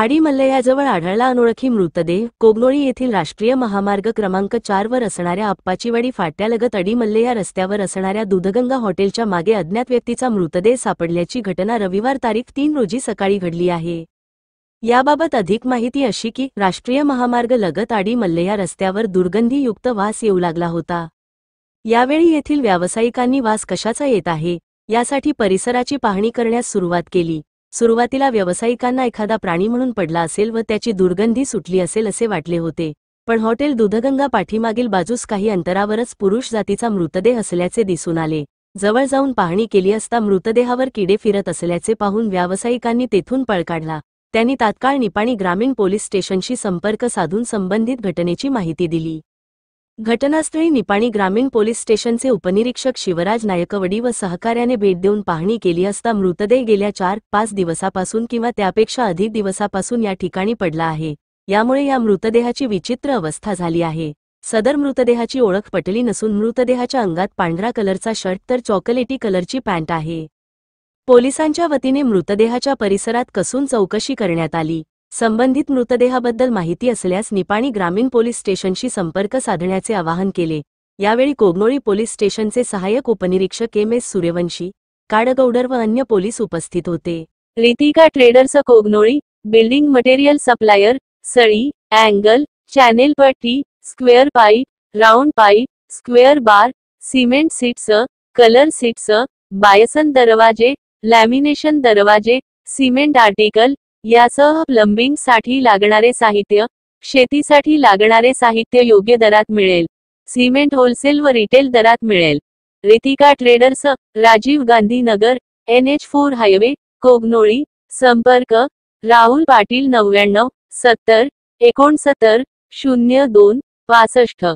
आडी मल्लयाजवळ आढळला अनोळखी मृतदेह कोगनोळी येथील राष्ट्रीय महामार्ग क्रमांक वर असणाऱ्या अप्पाचीवाडी फाट्यालगत अडी मल्लया रस्त्यावर असणाऱ्या दुधगंगा हॉटेलच्या मागे अज्ञात व्यक्तीचा मृतदेह सापडल्याची घटना रविवार तारीख तीन रोजी सकाळी घडली आहे याबाबत अधिक माहिती अशी की राष्ट्रीय महामार्ग लगत आडी मल्लया रस्त्यावर दुर्गंधीयुक्त वास येऊ लागला होता यावेळी येथील व्यावसायिकांनी वास कशाचा येत आहे यासाठी परिसराची पाहणी करण्यास सुरुवात केली सुरुवातीला व्यावसायिकांना एखादा प्राणी म्हणून पडला असेल व त्याची दुर्गंधी सुटली असेल असे वाटले होते पण हॉटेल दुधगंगा पाठीमागील बाजूस काही अंतरावरच पुरुष जातीचा मृतदेह असल्याचे दिसून आले जवळ जाऊन पाहणी केली असता मृतदेहावर किडे फिरत असल्याचे पाहून व्यावसायिकांनी तेथून पळ काढला त्यांनी तात्काळ निपाणी ग्रामीण पोलीस स्टेशनशी संपर्क साधून संबंधित घटनेची माहिती दिली घटनास्थळी निपाणी ग्रामीण पोलीस स्टेशनचे उपनिरीक्षक शिवराज नायकवडी व सहकार्याने भेट देऊन पाहणी केली असता मृतदेह गेल्या चार पाच दिवसापासून किंवा त्यापेक्षा अधिक दिवसापासून या ठिकाणी पडला आहे यामुळे या मृतदेहाची विचित्र अवस्था झाली आहे सदर मृतदेहाची ओळख पटली नसून मृतदेहाच्या अंगात पांढरा कलरचा शर्ट तर चॉकलेटी कलरची पॅन्ट आहे पोलिसांच्या वतीने मृतदेहाच्या परिसरात कसून चौकशी करण्यात आली संबंधित मृतदेहाबद्दल माहिती असल्यास निपाणी ग्रामीण पोलीस स्टेशनशी संपर्क साधण्याचे आवाहन केले यावेळी कोगनोळी पोलीस स्टेशनचे सहाय्यक उपनिरीक्षक एम एस सूर्यवंशी काडगौडर व अन्य पोलीस उपस्थित होते Ritika traders Kognoli building material supplier सळी अँगल चॅनेल पट्टी square pipe round pipe square bar cement sheets colour sheets bison दरवाजे लॅमिनेशन दरवाजे सिमेंट आर्टिकल यासह साठी लागणारे साहित्य शेतीसाठी लागणारे साहित्य योग्य दरात मिळेल सिमेंट होलसेल व रिटेल दरात मिळेल Ritika traders Rajiv Gandhi Nagar N H four highway Kognoli संपर्क राहुल पाटील नव्याण्णव सत्तर एकोणसत्तर शून्य दोन पासष्ट